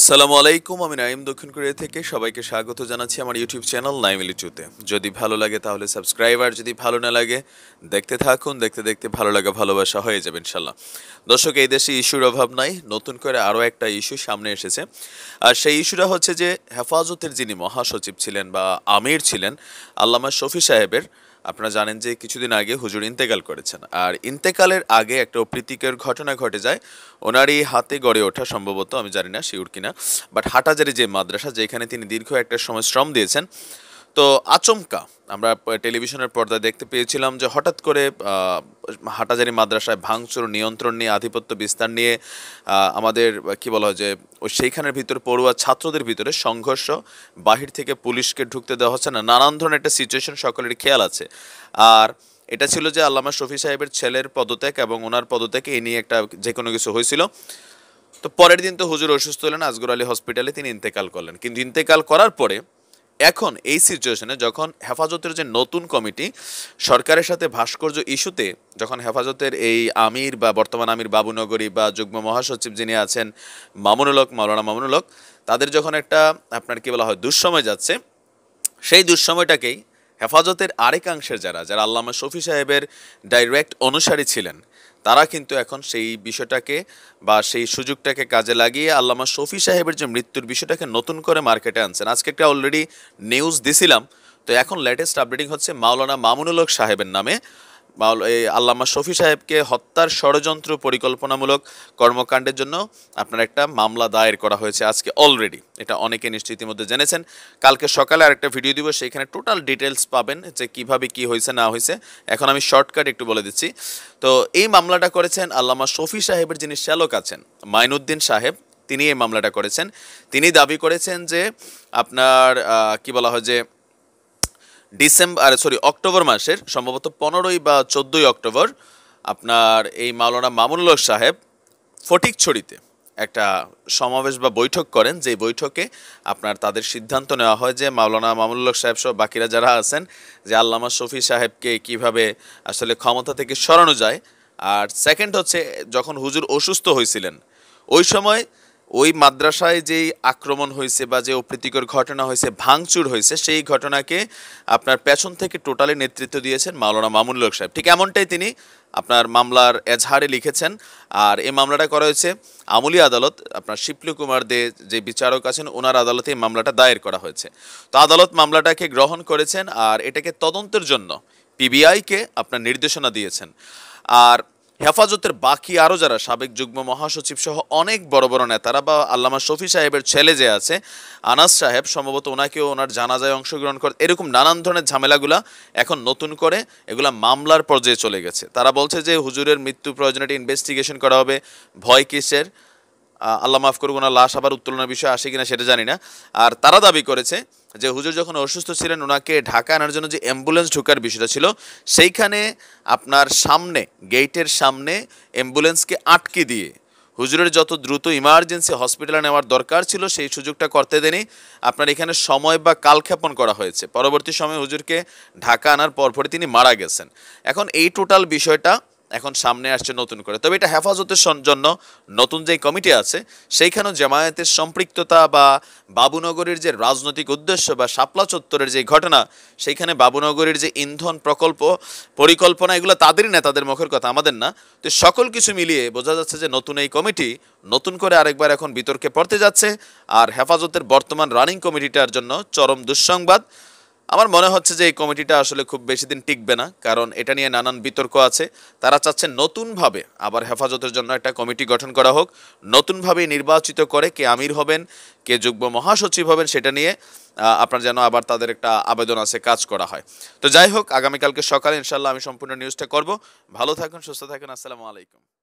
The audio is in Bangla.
আসসালামু আলাইকুম আমি নাইম দক্ষিণ কোরিয়া থেকে সবাইকে স্বাগত জানাচ্ছি আমার ইউটিউব চ্যানেল নাইম ইলিচুতে যদি ভালো লাগে তাহলে সাবস্ক্রাইব আর যদি ভালো না লাগে দেখতে থাকুন দেখতে দেখতে ভালো লাগা ভালোবাসা হয়ে যাবে ইনশাল্লাহ দর্শক এই দেশে ইস্যুর অভাব নাই নতুন করে আরও একটা ইস্যু সামনে এসেছে আর সেই ইস্যুটা হচ্ছে যে হেফাজতের যিনি মহাসচিব ছিলেন বা আমির ছিলেন আল্লামা শফি সাহেবের আপনারা জানেন যে কিছুদিন আগে হুজুর ইন্তেকাল করেছেন আর ইন্তেকালের আগে একটা অপ্রীতিকর ঘটনা ঘটে যায় ওনারই হাতে গড়ে ওঠা সম্ভবত আমি জানি না শিউর কিনা বাট হাটাজারি যে মাদ্রাসা যেখানে তিনি দীর্ঘ একটা সময় শ্রম দিয়েছেন তো আচমকা আমরা টেলিভিশনের পর্দায় দেখতে পেয়েছিলাম যে হঠাৎ করে হাটাজারি মাদ্রাসায় ভাঙচুর নিয়ন্ত্রণ নিয়ে আধিপত্য বিস্তার নিয়ে আমাদের কি বলা হয় যে ওই সেইখানের ভিতরে পড়ুয়া ছাত্রদের ভিতরে সংঘর্ষ বাহির থেকে পুলিশকে ঢুকতে দেওয়া হচ্ছে না নানান ধরনের একটা সিচুয়েশন সকলের খেয়াল আছে আর এটা ছিল যে আল্লামা শফি সাহেবের ছেলের পদত্যাগ এবং ওনার পদত্যাগে এ নিয়ে একটা যে কোনো কিছু হয়েছিল তো পরের দিন তো হুজুর অসুস্থ হলেন আজগর আলী হসপিটালে তিনি ইন্তেকাল করলেন কিন্তু ইন্তেকাল করার পরে এখন এই সিচুয়েশনে যখন হেফাজতের যে নতুন কমিটি সরকারের সাথে ভাস্কর্য ইস্যুতে যখন হেফাজতের এই আমির বা বর্তমান আমির বাবুনগরী বা যুগ্ম মহাসচিব যিনি আছেন মামুনুল হক মাওলানা মামুনুল হক তাদের যখন একটা আপনার কি বলা হয় দুঃসময় যাচ্ছে সেই দুঃসময়টাকেই হেফাজতের আরেকাংশের যারা যারা আল্লামা শফি সাহেবের ডাইরেক্ট অনুসারী ছিলেন তারা কিন্তু এখন সেই বিষয়টাকে বা সেই সুযোগটাকে কাজে লাগিয়ে আল্লামা শফি সাহেবের যে মৃত্যুর বিষয়টাকে নতুন করে মার্কেটে আনছেন আজকে একটা অলরেডি নিউজ দিছিলাম তো এখন লেটেস্ট আপডেটিং হচ্ছে মাওলানা মামুনুল হক সাহেবের নামে আল্লামা শফি সাহেবকে হত্যার ষড়যন্ত্র পরিকল্পনামূলক কর্মকাণ্ডের জন্য আপনার একটা মামলা দায়ের করা হয়েছে আজকে অলরেডি এটা অনেকে নিশ্চিত ইতিমধ্যে জেনেছেন কালকে সকালে আরেকটা ভিডিও দিব সেখানে টোটাল ডিটেলস পাবেন যে কিভাবে কি হয়েছে না হয়েছে এখন আমি শর্টকাট একটু বলে দিচ্ছি তো এই মামলাটা করেছেন আল্লামা শফি সাহেবের যিনি শ্যালক আছেন মাইনুদ্দিন সাহেব তিনি এই মামলাটা করেছেন তিনি দাবি করেছেন যে আপনার কি বলা হয় যে ডিসেম্বর আরে সরি অক্টোবর মাসের সম্ভবত পনেরোই বা চোদ্দোই অক্টোবর আপনার এই মাওলানা মামুল্ল সাহেব ফটিকছড়িতে একটা সমাবেশ বা বৈঠক করেন যে বৈঠকে আপনার তাদের সিদ্ধান্ত নেওয়া হয় যে মাওলানা মামুল্লক সাহেব সহ বাকিরা যারা আছেন যে আল্লামা শফি সাহেবকে কিভাবে আসলে ক্ষমতা থেকে সরানো যায় আর সেকেন্ড হচ্ছে যখন হুজুর অসুস্থ হয়েছিলেন ওই সময় ওই মাদ্রাসায় যেই আক্রমণ হয়েছে বা যে অপ্রীতিকর ঘটনা হয়েছে ভাঙচুর হয়েছে সেই ঘটনাকে আপনার পেছন থেকে টোটালি নেতৃত্ব দিয়েছেন মাওলানা মামুল লোক সাহেব ঠিক এমনটাই তিনি আপনার মামলার এজহারে লিখেছেন আর এই মামলাটা করা হয়েছে আমলি আদালত আপনার শিপলু কুমার দে যে বিচারক আছেন ওনার আদালতে এই মামলাটা দায়ের করা হয়েছে তো আদালত মামলাটাকে গ্রহণ করেছেন আর এটাকে তদন্তের জন্য পিবিআইকে আপনার নির্দেশনা দিয়েছেন আর হেফাজতের বাকি আরও যারা সাবেক যুগ্ম মহাসচিব সহ অনেক বড় বড় নেতারা বা আল্লামা শফি সাহেবের ছেলে যে আছে আনাস সাহেব সম্ভবত ওনাকেও ওনার জানাজায় অংশগ্রহণ করে এরকম নানান ধরনের ঝামেলাগুলা এখন নতুন করে এগুলা মামলার পর্যায়ে চলে গেছে তারা বলছে যে হুজুরের মৃত্যু প্রয়োজনে ইনভেস্টিগেশন করা হবে ভয় কিসের আল্লাহ মাফ করুক ওনার লাশ আবার উত্তোলনের বিষয়ে আসে কিনা সেটা জানি না আর তারা দাবি করেছে যে হুজুর যখন অসুস্থ ছিলেন ওনাকে ঢাকা আনার জন্য যে অ্যাম্বুলেন্স ঢোকার বিষয়টা ছিল সেইখানে আপনার সামনে গেটের সামনে অ্যাম্বুলেন্সকে আটকে দিয়ে হুজুরের যত দ্রুত ইমার্জেন্সি হসপিটালে নেওয়ার দরকার ছিল সেই সুযোগটা করতে দেনি আপনার এখানে সময় বা কালক্ষেপণ করা হয়েছে পরবর্তী সময়ে হুজুরকে ঢাকা আনার পরপরই তিনি মারা গেছেন এখন এই টোটাল বিষয়টা এখন সামনে আসছে নতুন করে তবে এটা হেফাজতের জন্য নতুন যে কমিটি আছে সেইখানেও জামায়াতের সম্পৃক্ততা বা বাবুনগরের যে রাজনৈতিক উদ্দেশ্য বা শাপলা চত্বরের যে ঘটনা সেইখানে বাবুনগরের যে ইন্ধন প্রকল্প পরিকল্পনা এগুলো তাদেরই নেতাদের মুখের কথা আমাদের না তো সকল কিছু মিলিয়ে বোঝা যাচ্ছে যে নতুন এই কমিটি নতুন করে আরেকবার এখন বিতর্কে পড়তে যাচ্ছে আর হেফাজতের বর্তমান রানিং কমিটিটার জন্য চরম দুঃসংবাদ আমার মনে হচ্ছে যে এই কমিটিটা আসলে খুব বেশি দিন টিকবে না কারণ এটা নিয়ে নানান বিতর্ক আছে তারা চাচ্ছে নতুনভাবে আবার হেফাজতের জন্য একটা কমিটি গঠন করা হোক নতুনভাবে নির্বাচিত করে কে আমির হবেন কে যুগ্ম মহাসচিব হবেন সেটা নিয়ে আপনার যেন আবার তাদের একটা আবেদন আছে কাজ করা হয় তো যাই হোক আগামীকালকে সকালে ইনশাল্লাহ আমি সম্পূর্ণ নিউজটা করব ভালো থাকুন সুস্থ থাকুন আসসালামু আলাইকুম